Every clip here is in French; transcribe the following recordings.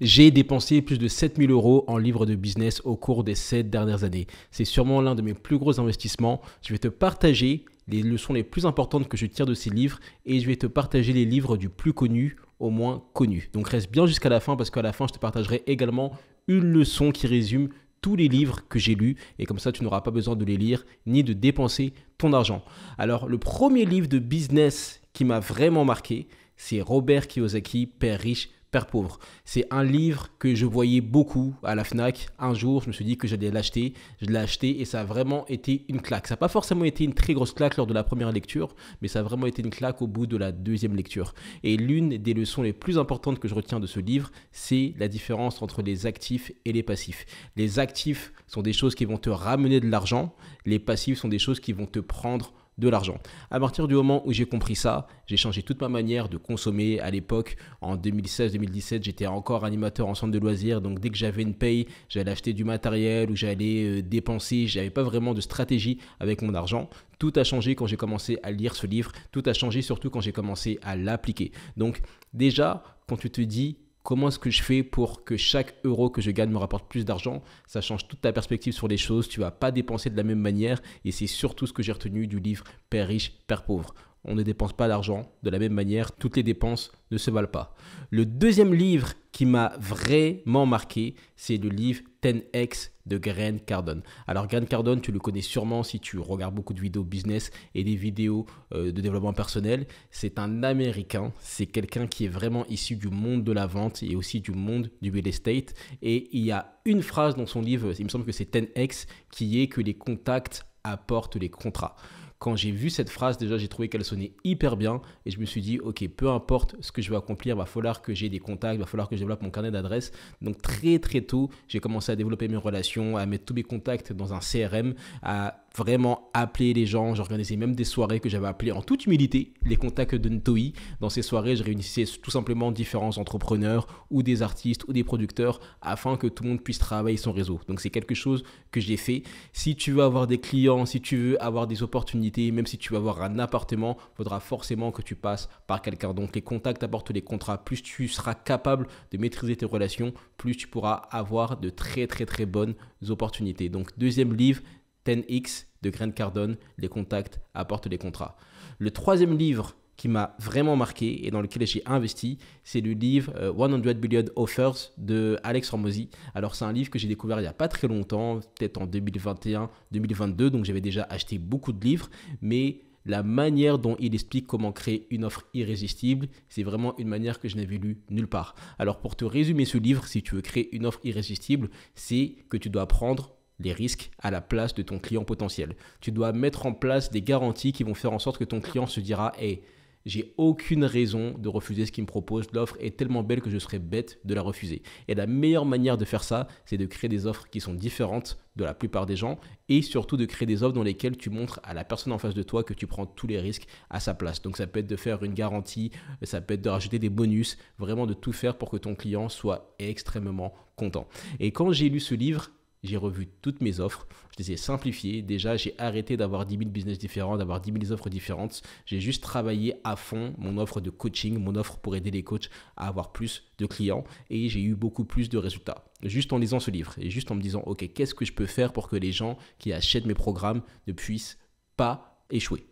J'ai dépensé plus de 7000 euros en livres de business au cours des 7 dernières années. C'est sûrement l'un de mes plus gros investissements. Je vais te partager les leçons les plus importantes que je tire de ces livres et je vais te partager les livres du plus connu au moins connu. Donc reste bien jusqu'à la fin parce qu'à la fin, je te partagerai également une leçon qui résume tous les livres que j'ai lus et comme ça tu n'auras pas besoin de les lire ni de dépenser ton argent. Alors le premier livre de business qui m'a vraiment marqué, c'est Robert Kiyosaki, Père riche, pauvre. C'est un livre que je voyais beaucoup à la FNAC. Un jour, je me suis dit que j'allais l'acheter. Je l'ai acheté et ça a vraiment été une claque. Ça n'a pas forcément été une très grosse claque lors de la première lecture, mais ça a vraiment été une claque au bout de la deuxième lecture. Et l'une des leçons les plus importantes que je retiens de ce livre, c'est la différence entre les actifs et les passifs. Les actifs sont des choses qui vont te ramener de l'argent. Les passifs sont des choses qui vont te prendre de l'argent. À partir du moment où j'ai compris ça, j'ai changé toute ma manière de consommer. À l'époque, en 2016-2017, j'étais encore animateur en centre de loisirs, donc dès que j'avais une paye, j'allais acheter du matériel ou j'allais euh, dépenser. J'avais pas vraiment de stratégie avec mon argent. Tout a changé quand j'ai commencé à lire ce livre. Tout a changé surtout quand j'ai commencé à l'appliquer. Donc déjà, quand tu te dis comment est-ce que je fais pour que chaque euro que je gagne me rapporte plus d'argent Ça change toute ta perspective sur les choses, tu vas pas dépenser de la même manière et c'est surtout ce que j'ai retenu du livre Père riche, Père pauvre. On ne dépense pas d'argent de la même manière, toutes les dépenses ne se valent pas. Le deuxième livre qui m'a vraiment marqué, c'est le livre 10x de Grant Cardone. Alors Grant Cardone, tu le connais sûrement si tu regardes beaucoup de vidéos business et des vidéos euh, de développement personnel. C'est un Américain, c'est quelqu'un qui est vraiment issu du monde de la vente et aussi du monde du real estate. Et il y a une phrase dans son livre, il me semble que c'est 10x, qui est que les contacts apportent les contrats. Quand j'ai vu cette phrase, déjà, j'ai trouvé qu'elle sonnait hyper bien et je me suis dit, OK, peu importe ce que je veux accomplir, il va falloir que j'ai des contacts, il va falloir que je développe mon carnet d'adresses. Donc, très, très tôt, j'ai commencé à développer mes relations, à mettre tous mes contacts dans un CRM, à vraiment appeler les gens. J'organisais même des soirées que j'avais appelées en toute humilité, les contacts de Ntoi. Dans ces soirées, je réunissais tout simplement différents entrepreneurs ou des artistes ou des producteurs afin que tout le monde puisse travailler son réseau. Donc, c'est quelque chose que j'ai fait. Si tu veux avoir des clients, si tu veux avoir des opportunités, même si tu vas avoir un appartement, faudra forcément que tu passes par quelqu'un. Donc les contacts apportent les contrats. Plus tu seras capable de maîtriser tes relations, plus tu pourras avoir de très très très bonnes opportunités. Donc deuxième livre, 10X de Grant Cardone, les contacts apportent les contrats. Le troisième livre qui m'a vraiment marqué et dans lequel j'ai investi, c'est le livre 100 euh, Billion Offers de Alex Ramosi. Alors c'est un livre que j'ai découvert il n'y a pas très longtemps, peut-être en 2021-2022, donc j'avais déjà acheté beaucoup de livres, mais la manière dont il explique comment créer une offre irrésistible, c'est vraiment une manière que je n'avais lue nulle part. Alors pour te résumer ce livre, si tu veux créer une offre irrésistible, c'est que tu dois prendre les risques à la place de ton client potentiel. Tu dois mettre en place des garanties qui vont faire en sorte que ton client se dira, hey, j'ai aucune raison de refuser ce qu'il me propose. L'offre est tellement belle que je serais bête de la refuser. Et la meilleure manière de faire ça, c'est de créer des offres qui sont différentes de la plupart des gens et surtout de créer des offres dans lesquelles tu montres à la personne en face de toi que tu prends tous les risques à sa place. Donc ça peut être de faire une garantie, ça peut être de rajouter des bonus, vraiment de tout faire pour que ton client soit extrêmement content. Et quand j'ai lu ce livre, j'ai revu toutes mes offres, je les ai simplifiées. Déjà, j'ai arrêté d'avoir 10 000 business différents, d'avoir 10 000 offres différentes. J'ai juste travaillé à fond mon offre de coaching, mon offre pour aider les coachs à avoir plus de clients et j'ai eu beaucoup plus de résultats. Juste en lisant ce livre et juste en me disant, OK, qu'est-ce que je peux faire pour que les gens qui achètent mes programmes ne puissent pas échouer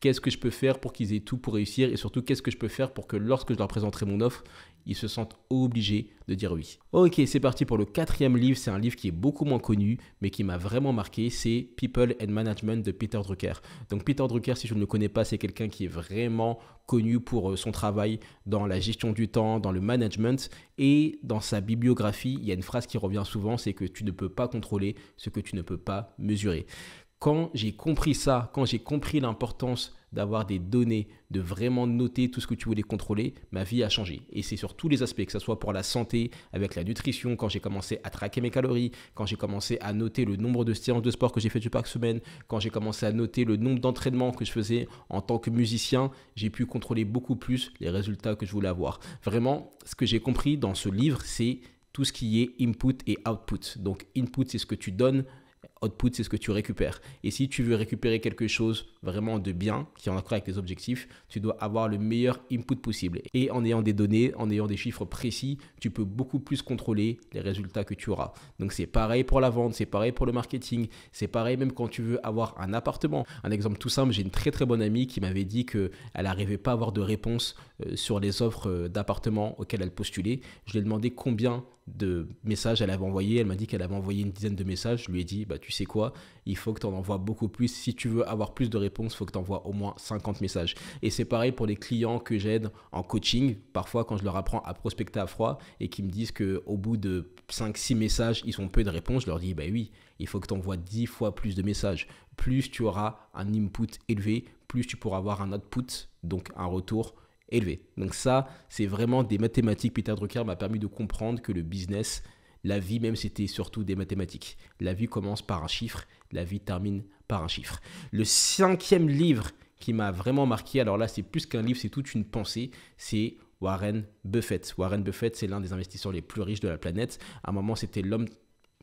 Qu'est-ce que je peux faire pour qu'ils aient tout pour réussir et surtout qu'est-ce que je peux faire pour que lorsque je leur présenterai mon offre, ils se sentent obligés de dire oui. Ok, c'est parti pour le quatrième livre. C'est un livre qui est beaucoup moins connu, mais qui m'a vraiment marqué. C'est People and Management de Peter Drucker. Donc Peter Drucker, si je ne le connais pas, c'est quelqu'un qui est vraiment connu pour euh, son travail dans la gestion du temps, dans le management. Et dans sa bibliographie, il y a une phrase qui revient souvent, c'est que tu ne peux pas contrôler ce que tu ne peux pas mesurer. Quand j'ai compris ça, quand j'ai compris l'importance d'avoir des données, de vraiment noter tout ce que tu voulais contrôler, ma vie a changé. Et c'est sur tous les aspects, que ce soit pour la santé, avec la nutrition, quand j'ai commencé à traquer mes calories, quand j'ai commencé à noter le nombre de séances de sport que j'ai fait du parc semaine, quand j'ai commencé à noter le nombre d'entraînements que je faisais en tant que musicien, j'ai pu contrôler beaucoup plus les résultats que je voulais avoir. Vraiment, ce que j'ai compris dans ce livre, c'est tout ce qui est input et output. Donc input, c'est ce que tu donnes output, c'est ce que tu récupères. Et si tu veux récupérer quelque chose vraiment de bien, qui est en accord avec tes objectifs, tu dois avoir le meilleur input possible. Et en ayant des données, en ayant des chiffres précis, tu peux beaucoup plus contrôler les résultats que tu auras. Donc c'est pareil pour la vente, c'est pareil pour le marketing, c'est pareil même quand tu veux avoir un appartement. Un exemple tout simple, j'ai une très très bonne amie qui m'avait dit qu'elle n'arrivait pas à avoir de réponse euh, sur les offres euh, d'appartements auxquelles elle postulait. Je lui ai demandé combien de messages elle avait envoyé. Elle m'a dit qu'elle avait envoyé une dizaine de messages. Je lui ai dit, bah, tu c'est quoi, il faut que tu en envoies beaucoup plus. Si tu veux avoir plus de réponses, il faut que tu envoies au moins 50 messages. Et c'est pareil pour les clients que j'aide en coaching. Parfois, quand je leur apprends à prospecter à froid et qu'ils me disent qu'au bout de 5-6 messages, ils ont peu de réponses, je leur dis, bah oui, il faut que tu envoies 10 fois plus de messages. Plus tu auras un input élevé, plus tu pourras avoir un output, donc un retour élevé. Donc ça, c'est vraiment des mathématiques. Peter Drucker m'a permis de comprendre que le business, la vie même, c'était surtout des mathématiques. La vie commence par un chiffre, la vie termine par un chiffre. Le cinquième livre qui m'a vraiment marqué, alors là, c'est plus qu'un livre, c'est toute une pensée, c'est Warren Buffett. Warren Buffett, c'est l'un des investisseurs les plus riches de la planète. À un moment, c'était l'homme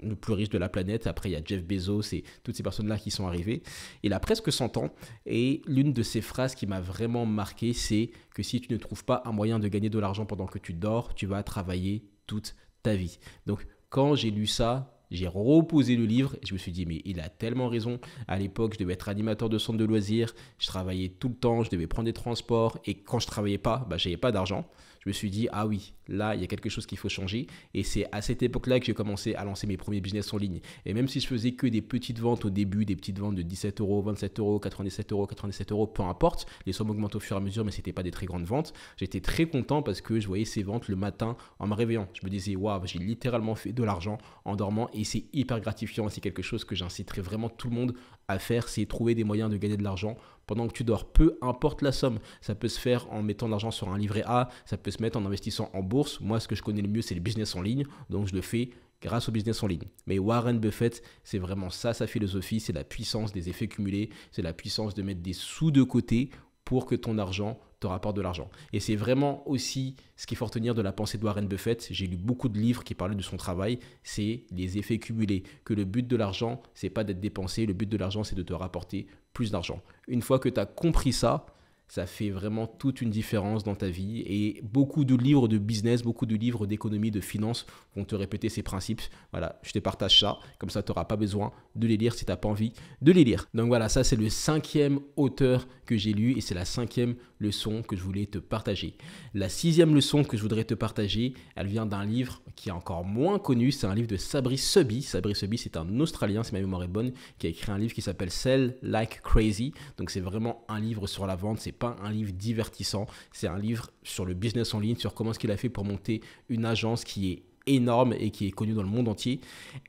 le plus riche de la planète. Après, il y a Jeff Bezos et toutes ces personnes-là qui sont arrivées. Il a presque 100 ans et l'une de ses phrases qui m'a vraiment marqué, c'est que si tu ne trouves pas un moyen de gagner de l'argent pendant que tu dors, tu vas travailler toute ta vie. Donc quand j'ai lu ça, j'ai reposé le livre et je me suis dit, mais il a tellement raison. À l'époque, je devais être animateur de centre de loisirs, je travaillais tout le temps, je devais prendre des transports et quand je travaillais pas, bah, j'avais pas d'argent. Je me suis dit, ah oui, là, il y a quelque chose qu'il faut changer. Et c'est à cette époque-là que j'ai commencé à lancer mes premiers business en ligne. Et même si je faisais que des petites ventes au début, des petites ventes de 17 euros, 27 euros, 97 euros, 97 euros, peu importe, les sommes augmentent au fur et à mesure, mais c'était pas des très grandes ventes. J'étais très content parce que je voyais ces ventes le matin en me réveillant. Je me disais, waouh, j'ai littéralement fait de l'argent en dormant et c'est hyper gratifiant. C'est quelque chose que j'inciterai vraiment tout le monde faire, c'est trouver des moyens de gagner de l'argent pendant que tu dors, peu importe la somme. Ça peut se faire en mettant de l'argent sur un livret A, ça peut se mettre en investissant en bourse. Moi, ce que je connais le mieux, c'est le business en ligne, donc je le fais grâce au business en ligne. Mais Warren Buffett, c'est vraiment ça, sa philosophie, c'est la puissance des effets cumulés, c'est la puissance de mettre des sous de côté pour que ton argent te rapporte de l'argent. Et c'est vraiment aussi ce qu'il faut retenir de la pensée de Warren Buffett. J'ai lu beaucoup de livres qui parlaient de son travail, c'est les effets cumulés. Que le but de l'argent, c'est pas d'être dépensé, le but de l'argent, c'est de te rapporter plus d'argent. Une fois que tu as compris ça, ça fait vraiment toute une différence dans ta vie. Et beaucoup de livres de business, beaucoup de livres d'économie, de finance vont te répéter ces principes. Voilà, je te partage ça. Comme ça, tu n'auras pas besoin de les lire si tu n'as pas envie de les lire. Donc voilà, ça c'est le cinquième auteur que j'ai lu et c'est la cinquième leçon que je voulais te partager. La sixième leçon que je voudrais te partager, elle vient d'un livre qui est encore moins connu, c'est un livre de Sabri Subi. Sabri Subi, c'est un Australien, c'est ma mémoire est bonne, qui a écrit un livre qui s'appelle Sell Like Crazy. Donc c'est vraiment un livre sur la vente, c'est pas un livre divertissant, c'est un livre sur le business en ligne, sur comment ce qu'il a fait pour monter une agence qui est énorme et qui est connue dans le monde entier.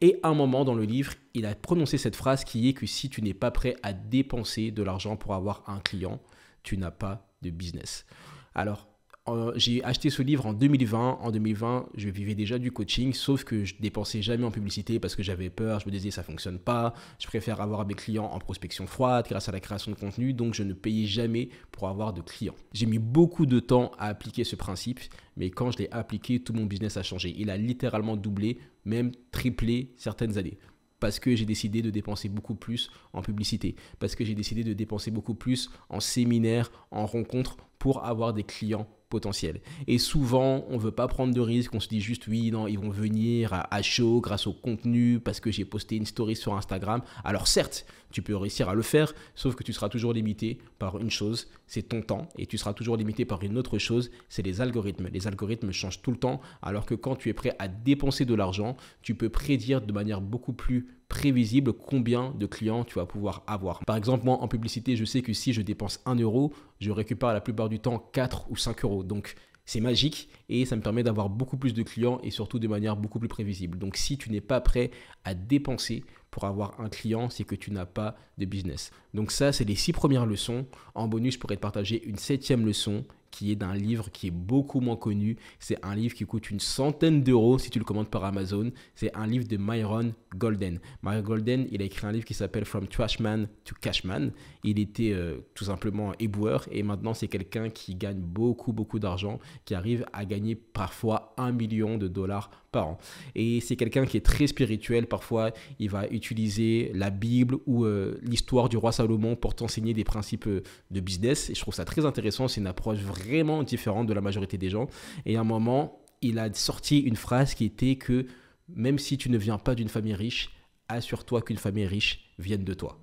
Et à un moment dans le livre, il a prononcé cette phrase qui est que si tu n'es pas prêt à dépenser de l'argent pour avoir un client, tu n'as pas business. Alors, j'ai acheté ce livre en 2020. En 2020, je vivais déjà du coaching, sauf que je dépensais jamais en publicité parce que j'avais peur. Je me disais, ça fonctionne pas. Je préfère avoir mes clients en prospection froide grâce à la création de contenu. Donc, je ne payais jamais pour avoir de clients. J'ai mis beaucoup de temps à appliquer ce principe, mais quand je l'ai appliqué, tout mon business a changé. Il a littéralement doublé, même triplé certaines années parce que j'ai décidé de dépenser beaucoup plus en publicité, parce que j'ai décidé de dépenser beaucoup plus en séminaires, en rencontres pour avoir des clients potentiel. Et souvent, on ne veut pas prendre de risques, on se dit juste oui, non, ils vont venir à, chaud grâce au contenu parce que j'ai posté une story sur Instagram. Alors certes, tu peux réussir à le faire, sauf que tu seras toujours limité par une chose, c'est ton temps, et tu seras toujours limité par une autre chose, c'est les algorithmes. Les algorithmes changent tout le temps, alors que quand tu es prêt à dépenser de l'argent, tu peux prédire de manière beaucoup plus prévisible combien de clients tu vas pouvoir avoir. Par exemple, moi en publicité, je sais que si je dépense 1 euro, je récupère la plupart du temps 4 ou 5 euros. Donc c'est magique et ça me permet d'avoir beaucoup plus de clients et surtout de manière beaucoup plus prévisible. Donc si tu n'es pas prêt à dépenser pour avoir un client, c'est que tu n'as pas de business. Donc ça, c'est les six premières leçons. En bonus, je pourrais te partager une septième leçon qui est d'un livre qui est beaucoup moins connu. C'est un livre qui coûte une centaine d'euros si tu le commandes par Amazon. C'est un livre de Myron Golden. Myron Golden, il a écrit un livre qui s'appelle From Trashman to Cashman. Il était euh, tout simplement éboueur et maintenant c'est quelqu'un qui gagne beaucoup, beaucoup d'argent, qui arrive à gagner parfois un million de dollars par an. Et c'est quelqu'un qui est très spirituel. Parfois, il va utiliser la Bible ou euh, l'histoire du roi Salomon pour t'enseigner des principes euh, de business. Et je trouve ça très intéressant. C'est une approche vraiment vraiment de la majorité des gens. Et à un moment, il a sorti une phrase qui était que même si tu ne viens pas d'une famille riche, assure-toi qu'une famille riche vienne de toi.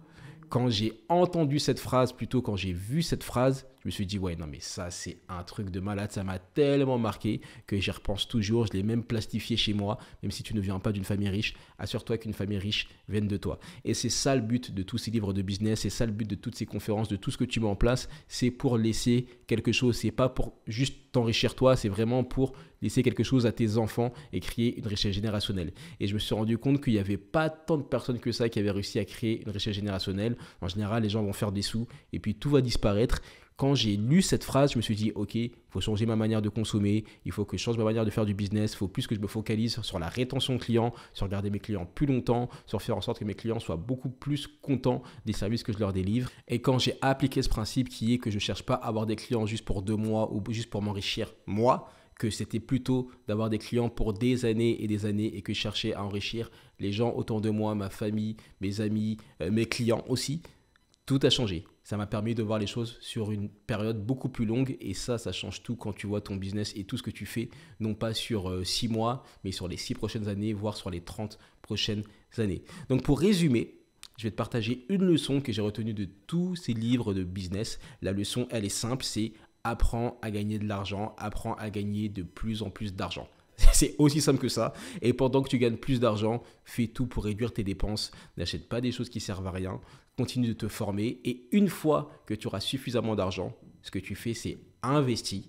Quand j'ai entendu cette phrase, plutôt quand j'ai vu cette phrase, je me suis dit, ouais, non, mais ça, c'est un truc de malade. Ça m'a tellement marqué que j'y repense toujours. Je l'ai même plastifié chez moi, même si tu ne viens pas d'une famille riche. Assure-toi qu'une famille riche vienne de toi. Et c'est ça le but de tous ces livres de business, c'est ça le but de toutes ces conférences, de tout ce que tu mets en place. C'est pour laisser quelque chose. C'est pas pour juste t'enrichir toi, c'est vraiment pour laisser quelque chose à tes enfants et créer une richesse générationnelle. Et je me suis rendu compte qu'il n'y avait pas tant de personnes que ça qui avaient réussi à créer une richesse générationnelle. En général, les gens vont faire des sous et puis tout va disparaître quand j'ai lu cette phrase, je me suis dit, OK, il faut changer ma manière de consommer, il faut que je change ma manière de faire du business, il faut plus que je me focalise sur la rétention client, sur garder mes clients plus longtemps, sur faire en sorte que mes clients soient beaucoup plus contents des services que je leur délivre. Et quand j'ai appliqué ce principe qui est que je ne cherche pas à avoir des clients juste pour deux mois ou juste pour m'enrichir moi, que c'était plutôt d'avoir des clients pour des années et des années et que je cherchais à enrichir les gens autour de moi, ma famille, mes amis, euh, mes clients aussi tout a changé. Ça m'a permis de voir les choses sur une période beaucoup plus longue et ça, ça change tout quand tu vois ton business et tout ce que tu fais, non pas sur euh, six mois, mais sur les six prochaines années, voire sur les 30 prochaines années. Donc pour résumer, je vais te partager une leçon que j'ai retenue de tous ces livres de business. La leçon, elle est simple, c'est apprends à gagner de l'argent, apprends à gagner de plus en plus d'argent. C'est aussi simple que ça. Et pendant que tu gagnes plus d'argent, fais tout pour réduire tes dépenses. N'achète pas des choses qui servent à rien continue de te former et une fois que tu auras suffisamment d'argent, ce que tu fais, c'est investir.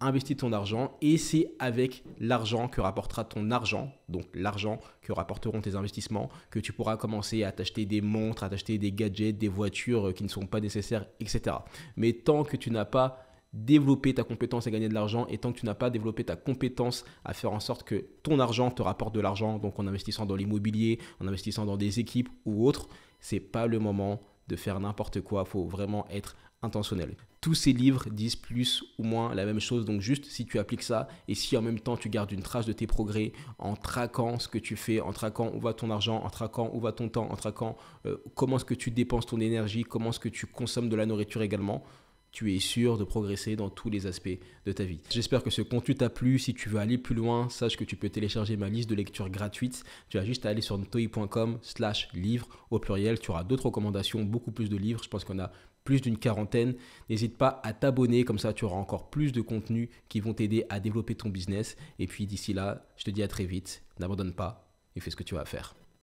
Investis ton argent et c'est avec l'argent que rapportera ton argent, donc l'argent que rapporteront tes investissements, que tu pourras commencer à t'acheter des montres, à t'acheter des gadgets, des voitures qui ne sont pas nécessaires, etc. Mais tant que tu n'as pas développer ta compétence à gagner de l'argent. Et tant que tu n'as pas développé ta compétence à faire en sorte que ton argent te rapporte de l'argent, donc en investissant dans l'immobilier, en investissant dans des équipes ou autre, c'est pas le moment de faire n'importe quoi. Il faut vraiment être intentionnel. Tous ces livres disent plus ou moins la même chose. Donc juste si tu appliques ça et si en même temps tu gardes une trace de tes progrès en traquant ce que tu fais, en traquant où va ton argent, en traquant où va ton temps, en traquant euh, comment est-ce que tu dépenses ton énergie, comment est-ce que tu consommes de la nourriture également, tu es sûr de progresser dans tous les aspects de ta vie. J'espère que ce contenu t'a plu. Si tu veux aller plus loin, sache que tu peux télécharger ma liste de lecture gratuite. Tu as juste à aller sur toi.com slash livre au pluriel. Tu auras d'autres recommandations, beaucoup plus de livres. Je pense qu'on a plus d'une quarantaine. N'hésite pas à t'abonner, comme ça tu auras encore plus de contenus qui vont t'aider à développer ton business. Et puis d'ici là, je te dis à très vite, n'abandonne pas et fais ce que tu vas à faire.